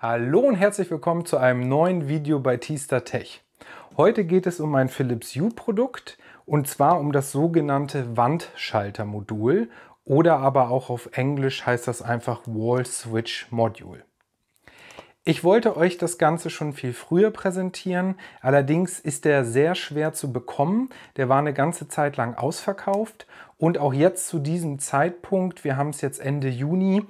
Hallo und herzlich willkommen zu einem neuen Video bei Tista Tech. Heute geht es um ein Philips Hue Produkt und zwar um das sogenannte Wandschaltermodul oder aber auch auf Englisch heißt das einfach Wall Switch Module. Ich wollte euch das Ganze schon viel früher präsentieren, allerdings ist der sehr schwer zu bekommen. Der war eine ganze Zeit lang ausverkauft und auch jetzt zu diesem Zeitpunkt, wir haben es jetzt Ende Juni,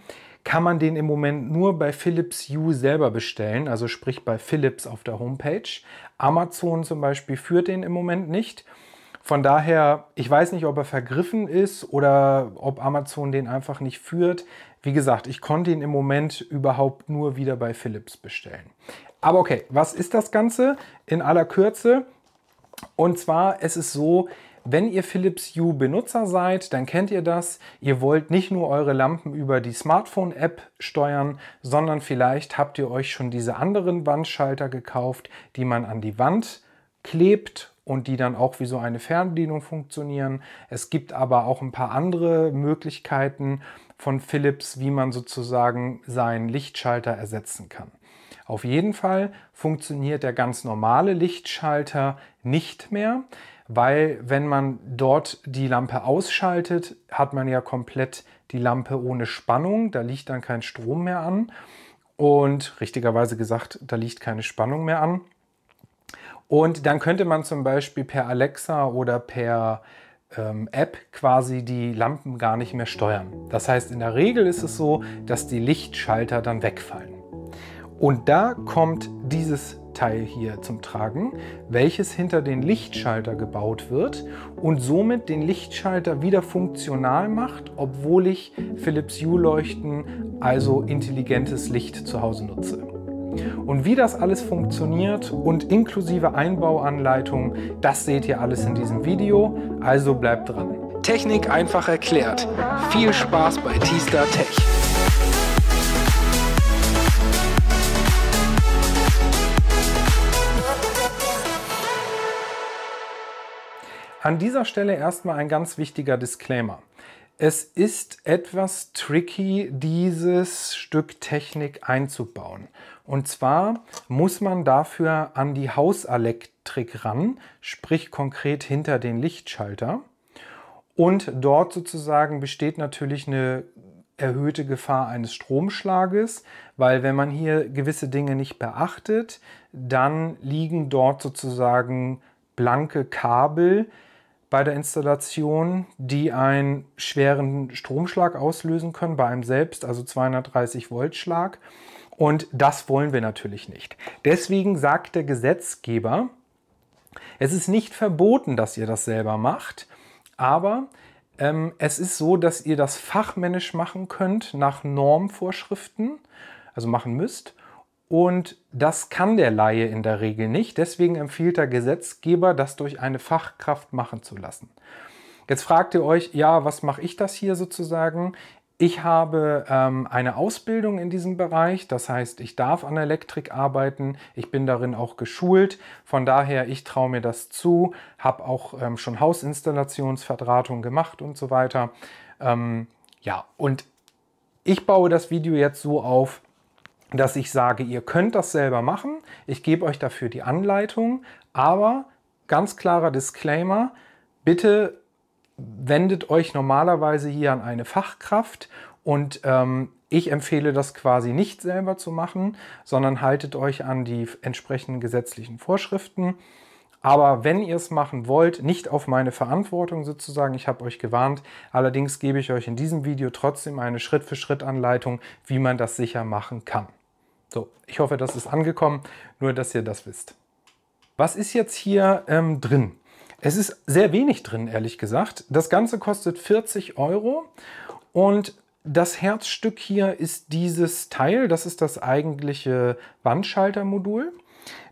kann man den im Moment nur bei Philips U selber bestellen, also sprich bei Philips auf der Homepage. Amazon zum Beispiel führt den im Moment nicht. Von daher, ich weiß nicht, ob er vergriffen ist oder ob Amazon den einfach nicht führt. Wie gesagt, ich konnte ihn im Moment überhaupt nur wieder bei Philips bestellen. Aber okay, was ist das Ganze in aller Kürze? Und zwar, es ist so, wenn ihr Philips Hue Benutzer seid, dann kennt ihr das. Ihr wollt nicht nur eure Lampen über die Smartphone-App steuern, sondern vielleicht habt ihr euch schon diese anderen Wandschalter gekauft, die man an die Wand klebt und die dann auch wie so eine Fernbedienung funktionieren. Es gibt aber auch ein paar andere Möglichkeiten von Philips, wie man sozusagen seinen Lichtschalter ersetzen kann. Auf jeden Fall funktioniert der ganz normale Lichtschalter nicht mehr weil wenn man dort die Lampe ausschaltet, hat man ja komplett die Lampe ohne Spannung, da liegt dann kein Strom mehr an und richtigerweise gesagt, da liegt keine Spannung mehr an. Und dann könnte man zum Beispiel per Alexa oder per ähm, App quasi die Lampen gar nicht mehr steuern. Das heißt, in der Regel ist es so, dass die Lichtschalter dann wegfallen. Und da kommt dieses Teil hier zum Tragen, welches hinter den Lichtschalter gebaut wird und somit den Lichtschalter wieder funktional macht, obwohl ich Philips u Leuchten, also intelligentes Licht zu Hause nutze. Und wie das alles funktioniert und inklusive Einbauanleitung, das seht ihr alles in diesem Video, also bleibt dran. Technik einfach erklärt. Viel Spaß bei T-Star Tech. An dieser Stelle erstmal ein ganz wichtiger Disclaimer. Es ist etwas tricky, dieses Stück Technik einzubauen. Und zwar muss man dafür an die Hauselektrik ran, sprich konkret hinter den Lichtschalter. Und dort sozusagen besteht natürlich eine erhöhte Gefahr eines Stromschlages, weil wenn man hier gewisse Dinge nicht beachtet, dann liegen dort sozusagen blanke Kabel, bei der Installation, die einen schweren Stromschlag auslösen können bei einem selbst, also 230 Volt Schlag. Und das wollen wir natürlich nicht. Deswegen sagt der Gesetzgeber, es ist nicht verboten, dass ihr das selber macht, aber ähm, es ist so, dass ihr das fachmännisch machen könnt nach Normvorschriften, also machen müsst. Und das kann der Laie in der Regel nicht. Deswegen empfiehlt der Gesetzgeber, das durch eine Fachkraft machen zu lassen. Jetzt fragt ihr euch, ja, was mache ich das hier sozusagen? Ich habe ähm, eine Ausbildung in diesem Bereich, das heißt, ich darf an Elektrik arbeiten, ich bin darin auch geschult, von daher, ich traue mir das zu, habe auch ähm, schon Hausinstallationsverdrahtung gemacht und so weiter. Ähm, ja, und ich baue das Video jetzt so auf, dass ich sage, ihr könnt das selber machen, ich gebe euch dafür die Anleitung, aber ganz klarer Disclaimer, bitte wendet euch normalerweise hier an eine Fachkraft und ähm, ich empfehle das quasi nicht selber zu machen, sondern haltet euch an die entsprechenden gesetzlichen Vorschriften. Aber wenn ihr es machen wollt, nicht auf meine Verantwortung sozusagen, ich habe euch gewarnt. Allerdings gebe ich euch in diesem Video trotzdem eine Schritt-für-Schritt-Anleitung, wie man das sicher machen kann. So, ich hoffe, das ist angekommen, nur dass ihr das wisst. Was ist jetzt hier ähm, drin? Es ist sehr wenig drin, ehrlich gesagt. Das Ganze kostet 40 Euro und das Herzstück hier ist dieses Teil, das ist das eigentliche Wandschaltermodul.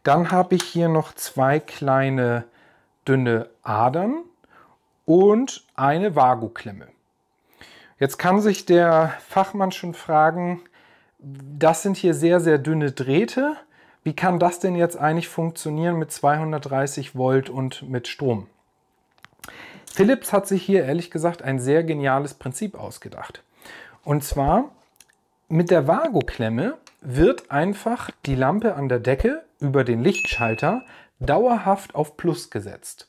Dann habe ich hier noch zwei kleine dünne Adern und eine Vago-Klemme. Jetzt kann sich der Fachmann schon fragen, das sind hier sehr, sehr dünne Drähte. Wie kann das denn jetzt eigentlich funktionieren mit 230 Volt und mit Strom? Philips hat sich hier ehrlich gesagt ein sehr geniales Prinzip ausgedacht. Und zwar mit der Vago-Klemme wird einfach die Lampe an der Decke über den Lichtschalter dauerhaft auf Plus gesetzt.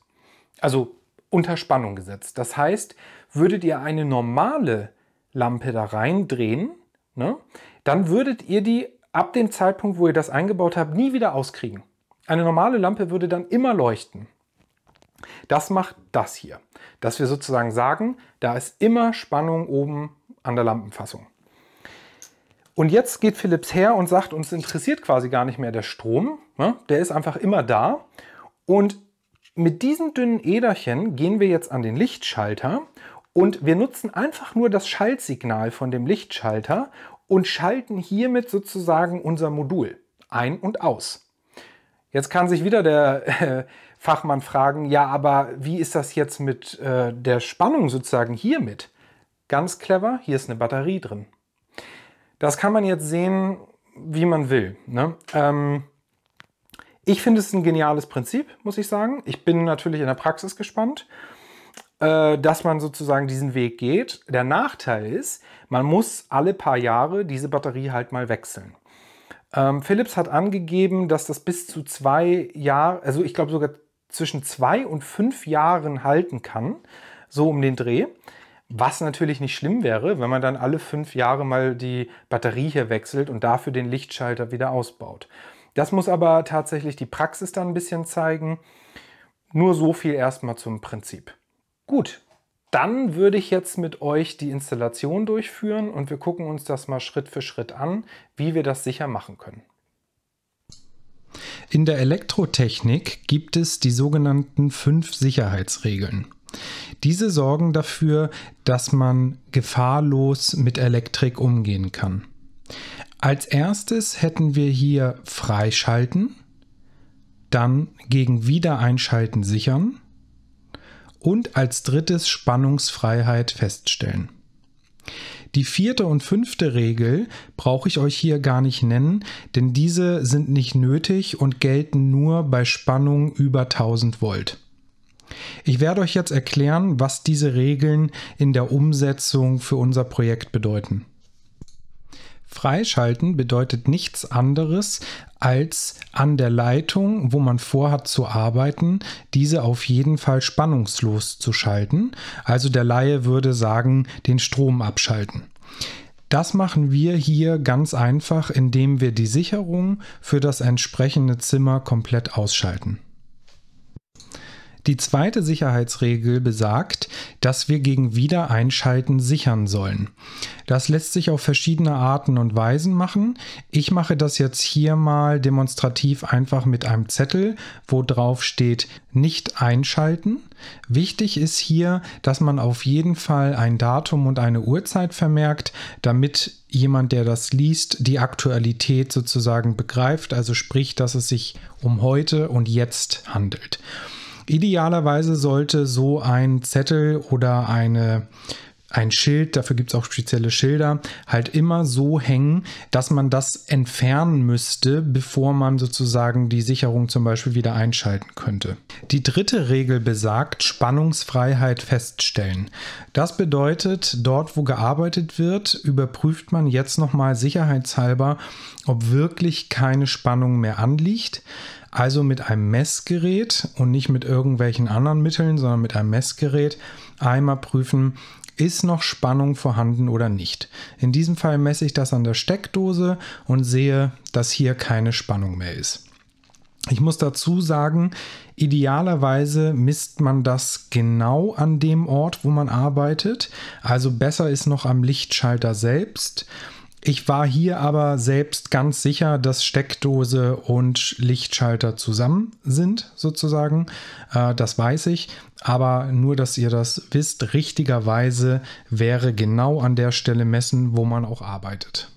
Also unter Spannung gesetzt. Das heißt, würdet ihr eine normale Lampe da reindrehen, ne, dann würdet ihr die ab dem Zeitpunkt, wo ihr das eingebaut habt, nie wieder auskriegen. Eine normale Lampe würde dann immer leuchten. Das macht das hier, dass wir sozusagen sagen, da ist immer Spannung oben an der Lampenfassung. Und jetzt geht Philips her und sagt, uns interessiert quasi gar nicht mehr der Strom, ne? der ist einfach immer da. Und mit diesen dünnen Äderchen gehen wir jetzt an den Lichtschalter und wir nutzen einfach nur das Schaltsignal von dem Lichtschalter und schalten hiermit sozusagen unser Modul ein und aus. Jetzt kann sich wieder der äh, Fachmann fragen, ja, aber wie ist das jetzt mit äh, der Spannung sozusagen hiermit? Ganz clever, hier ist eine Batterie drin. Das kann man jetzt sehen, wie man will. Ne? Ähm, ich finde es ein geniales Prinzip, muss ich sagen. Ich bin natürlich in der Praxis gespannt. Äh, dass man sozusagen diesen Weg geht. Der Nachteil ist, man muss alle paar Jahre diese Batterie halt mal wechseln. Ähm, Philips hat angegeben, dass das bis zu zwei Jahre, also ich glaube sogar zwischen zwei und fünf Jahren halten kann, so um den Dreh. Was natürlich nicht schlimm wäre, wenn man dann alle fünf Jahre mal die Batterie hier wechselt und dafür den Lichtschalter wieder ausbaut. Das muss aber tatsächlich die Praxis dann ein bisschen zeigen. Nur so viel erstmal zum Prinzip. Gut, dann würde ich jetzt mit euch die Installation durchführen und wir gucken uns das mal Schritt für Schritt an, wie wir das sicher machen können. In der Elektrotechnik gibt es die sogenannten fünf Sicherheitsregeln. Diese sorgen dafür, dass man gefahrlos mit Elektrik umgehen kann. Als erstes hätten wir hier Freischalten, dann gegen Wiedereinschalten sichern, und als drittes Spannungsfreiheit feststellen. Die vierte und fünfte Regel brauche ich euch hier gar nicht nennen, denn diese sind nicht nötig und gelten nur bei Spannung über 1000 Volt. Ich werde euch jetzt erklären, was diese Regeln in der Umsetzung für unser Projekt bedeuten. Freischalten bedeutet nichts anderes, als an der Leitung, wo man vorhat zu arbeiten, diese auf jeden Fall spannungslos zu schalten. Also der Laie würde sagen, den Strom abschalten. Das machen wir hier ganz einfach, indem wir die Sicherung für das entsprechende Zimmer komplett ausschalten. Die zweite Sicherheitsregel besagt, dass wir gegen Wiedereinschalten sichern sollen. Das lässt sich auf verschiedene Arten und Weisen machen. Ich mache das jetzt hier mal demonstrativ einfach mit einem Zettel, wo drauf steht nicht einschalten. Wichtig ist hier, dass man auf jeden Fall ein Datum und eine Uhrzeit vermerkt, damit jemand, der das liest, die Aktualität sozusagen begreift, also sprich, dass es sich um heute und jetzt handelt. Idealerweise sollte so ein Zettel oder eine ein Schild, dafür gibt es auch spezielle Schilder, halt immer so hängen, dass man das entfernen müsste, bevor man sozusagen die Sicherung zum Beispiel wieder einschalten könnte. Die dritte Regel besagt Spannungsfreiheit feststellen. Das bedeutet, dort wo gearbeitet wird, überprüft man jetzt nochmal sicherheitshalber, ob wirklich keine Spannung mehr anliegt. Also mit einem Messgerät und nicht mit irgendwelchen anderen Mitteln, sondern mit einem Messgerät einmal prüfen, ist noch Spannung vorhanden oder nicht. In diesem Fall messe ich das an der Steckdose und sehe, dass hier keine Spannung mehr ist. Ich muss dazu sagen, idealerweise misst man das genau an dem Ort, wo man arbeitet. Also besser ist noch am Lichtschalter selbst. Ich war hier aber selbst ganz sicher, dass Steckdose und Lichtschalter zusammen sind, sozusagen. Äh, das weiß ich. Aber nur, dass ihr das wisst, richtigerweise wäre genau an der Stelle messen, wo man auch arbeitet.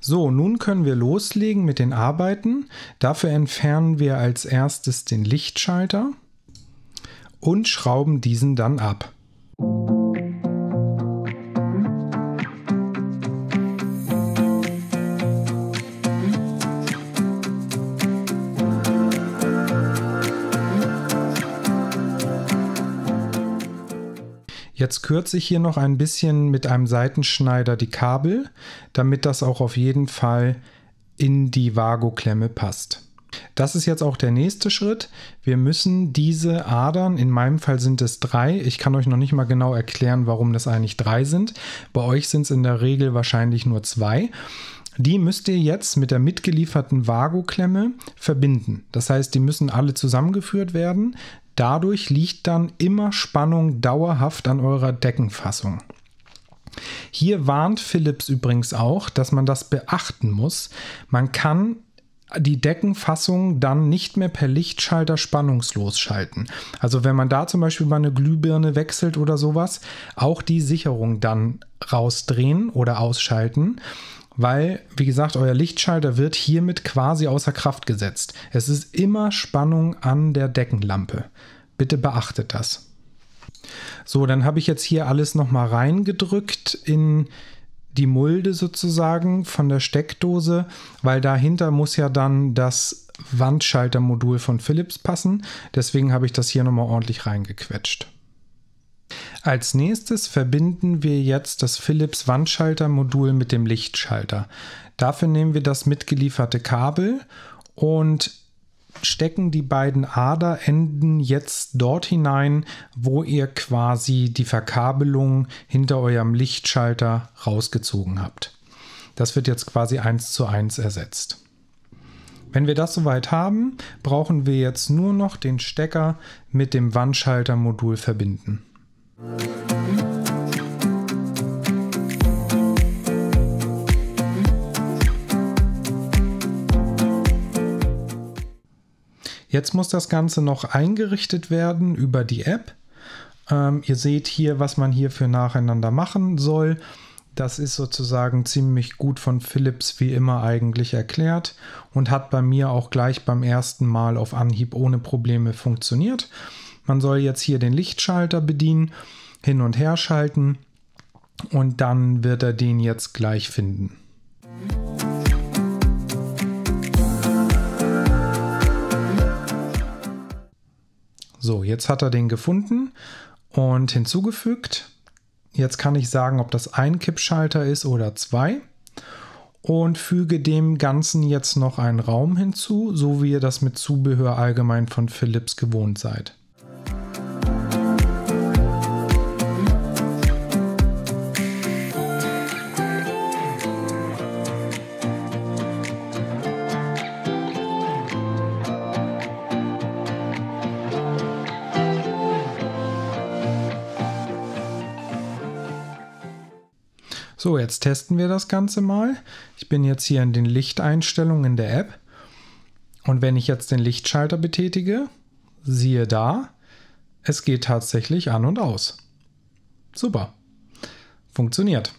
So, nun können wir loslegen mit den Arbeiten. Dafür entfernen wir als erstes den Lichtschalter und schrauben diesen dann ab. Jetzt kürze ich hier noch ein bisschen mit einem Seitenschneider die Kabel, damit das auch auf jeden Fall in die Vago-Klemme passt. Das ist jetzt auch der nächste Schritt. Wir müssen diese Adern, in meinem Fall sind es drei, ich kann euch noch nicht mal genau erklären, warum das eigentlich drei sind. Bei euch sind es in der Regel wahrscheinlich nur zwei. Die müsst ihr jetzt mit der mitgelieferten Vago-Klemme verbinden. Das heißt, die müssen alle zusammengeführt werden. Dadurch liegt dann immer Spannung dauerhaft an eurer Deckenfassung. Hier warnt Philips übrigens auch, dass man das beachten muss. Man kann die Deckenfassung dann nicht mehr per Lichtschalter spannungslos schalten. Also wenn man da zum Beispiel mal eine Glühbirne wechselt oder sowas, auch die Sicherung dann rausdrehen oder ausschalten weil, wie gesagt, euer Lichtschalter wird hiermit quasi außer Kraft gesetzt. Es ist immer Spannung an der Deckenlampe. Bitte beachtet das. So, dann habe ich jetzt hier alles nochmal reingedrückt in die Mulde sozusagen von der Steckdose, weil dahinter muss ja dann das Wandschaltermodul von Philips passen. Deswegen habe ich das hier nochmal ordentlich reingequetscht. Als nächstes verbinden wir jetzt das Philips Wandschaltermodul mit dem Lichtschalter. Dafür nehmen wir das mitgelieferte Kabel und stecken die beiden Aderenden jetzt dort hinein, wo ihr quasi die Verkabelung hinter eurem Lichtschalter rausgezogen habt. Das wird jetzt quasi eins zu eins ersetzt. Wenn wir das soweit haben, brauchen wir jetzt nur noch den Stecker mit dem Wandschaltermodul verbinden. Jetzt muss das Ganze noch eingerichtet werden über die App. Ähm, ihr seht hier, was man hier für nacheinander machen soll. Das ist sozusagen ziemlich gut von Philips wie immer eigentlich erklärt und hat bei mir auch gleich beim ersten Mal auf Anhieb ohne Probleme funktioniert. Man soll jetzt hier den Lichtschalter bedienen, hin und her schalten und dann wird er den jetzt gleich finden. So, jetzt hat er den gefunden und hinzugefügt. Jetzt kann ich sagen, ob das ein Kippschalter ist oder zwei und füge dem Ganzen jetzt noch einen Raum hinzu, so wie ihr das mit Zubehör allgemein von Philips gewohnt seid. testen wir das Ganze mal. Ich bin jetzt hier in den Lichteinstellungen der App. Und wenn ich jetzt den Lichtschalter betätige, siehe da, es geht tatsächlich an und aus. Super. Funktioniert.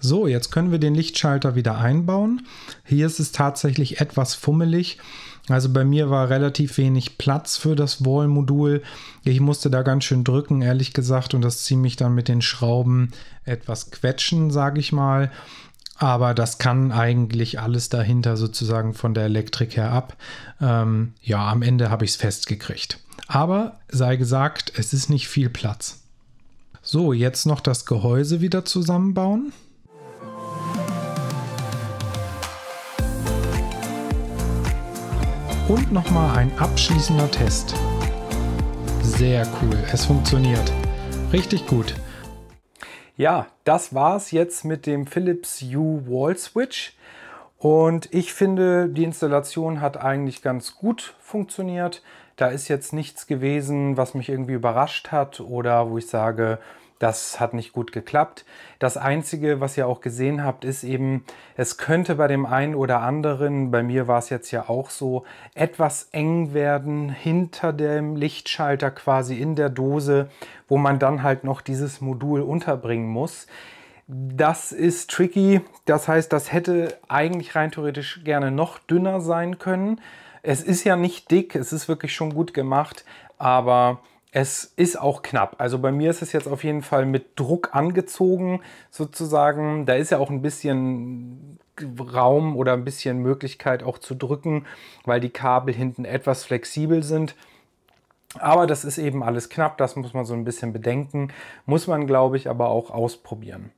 So, jetzt können wir den Lichtschalter wieder einbauen. Hier ist es tatsächlich etwas fummelig. Also bei mir war relativ wenig Platz für das Wall-Modul. Ich musste da ganz schön drücken, ehrlich gesagt, und das ziemlich dann mit den Schrauben etwas quetschen, sage ich mal. Aber das kann eigentlich alles dahinter sozusagen von der Elektrik her ab. Ähm, ja, am Ende habe ich es festgekriegt. Aber sei gesagt, es ist nicht viel Platz. So, jetzt noch das Gehäuse wieder zusammenbauen. und nochmal ein abschließender Test. Sehr cool, es funktioniert. Richtig gut. Ja, das war's jetzt mit dem Philips U Wall Switch. Und ich finde, die Installation hat eigentlich ganz gut funktioniert. Da ist jetzt nichts gewesen, was mich irgendwie überrascht hat oder wo ich sage, das hat nicht gut geklappt. Das Einzige, was ihr auch gesehen habt, ist eben, es könnte bei dem einen oder anderen, bei mir war es jetzt ja auch so, etwas eng werden hinter dem Lichtschalter quasi in der Dose, wo man dann halt noch dieses Modul unterbringen muss. Das ist tricky. Das heißt, das hätte eigentlich rein theoretisch gerne noch dünner sein können. Es ist ja nicht dick, es ist wirklich schon gut gemacht, aber es ist auch knapp. Also bei mir ist es jetzt auf jeden Fall mit Druck angezogen, sozusagen. Da ist ja auch ein bisschen Raum oder ein bisschen Möglichkeit auch zu drücken, weil die Kabel hinten etwas flexibel sind. Aber das ist eben alles knapp, das muss man so ein bisschen bedenken. Muss man, glaube ich, aber auch ausprobieren.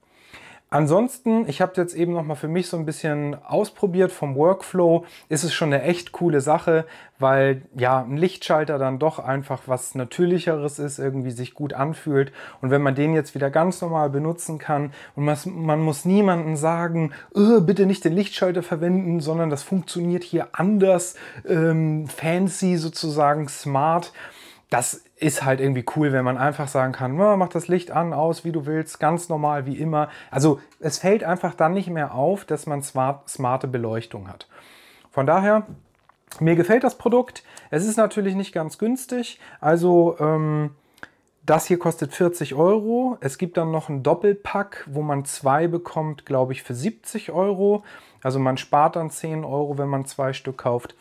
Ansonsten, ich habe jetzt eben nochmal für mich so ein bisschen ausprobiert vom Workflow, ist es schon eine echt coole Sache, weil ja, ein Lichtschalter dann doch einfach was Natürlicheres ist, irgendwie sich gut anfühlt. Und wenn man den jetzt wieder ganz normal benutzen kann und man, man muss niemandem sagen, äh, bitte nicht den Lichtschalter verwenden, sondern das funktioniert hier anders, ähm, fancy sozusagen, smart, das ist halt irgendwie cool, wenn man einfach sagen kann, mach das Licht an, aus, wie du willst, ganz normal, wie immer. Also es fällt einfach dann nicht mehr auf, dass man smart, smarte Beleuchtung hat. Von daher, mir gefällt das Produkt. Es ist natürlich nicht ganz günstig. Also ähm, das hier kostet 40 Euro. Es gibt dann noch einen Doppelpack, wo man zwei bekommt, glaube ich, für 70 Euro. Also man spart dann 10 Euro, wenn man zwei Stück kauft.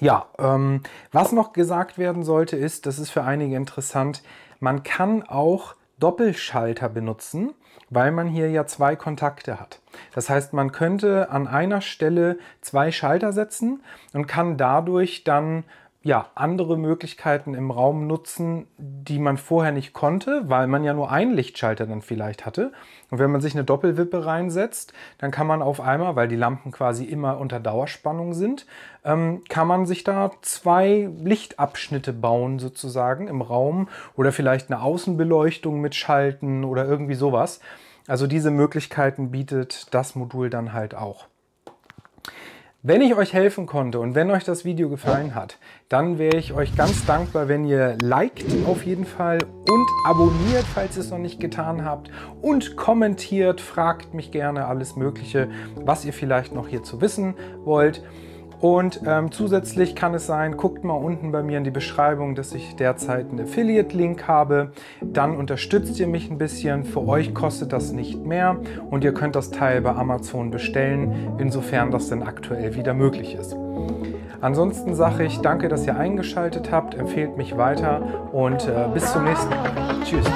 Ja, ähm, was noch gesagt werden sollte, ist, das ist für einige interessant, man kann auch Doppelschalter benutzen, weil man hier ja zwei Kontakte hat. Das heißt, man könnte an einer Stelle zwei Schalter setzen und kann dadurch dann ja, andere Möglichkeiten im Raum nutzen, die man vorher nicht konnte, weil man ja nur einen Lichtschalter dann vielleicht hatte. Und wenn man sich eine Doppelwippe reinsetzt, dann kann man auf einmal, weil die Lampen quasi immer unter Dauerspannung sind, ähm, kann man sich da zwei Lichtabschnitte bauen sozusagen im Raum oder vielleicht eine Außenbeleuchtung mitschalten oder irgendwie sowas. Also diese Möglichkeiten bietet das Modul dann halt auch. Wenn ich euch helfen konnte und wenn euch das Video gefallen hat, dann wäre ich euch ganz dankbar, wenn ihr liked auf jeden Fall und abonniert, falls ihr es noch nicht getan habt und kommentiert, fragt mich gerne alles Mögliche, was ihr vielleicht noch hier zu wissen wollt. Und ähm, zusätzlich kann es sein, guckt mal unten bei mir in die Beschreibung, dass ich derzeit einen Affiliate-Link habe. Dann unterstützt ihr mich ein bisschen. Für euch kostet das nicht mehr und ihr könnt das Teil bei Amazon bestellen, insofern das denn aktuell wieder möglich ist. Ansonsten sage ich danke, dass ihr eingeschaltet habt, empfehlt mich weiter und äh, bis zum nächsten Mal. Tschüss.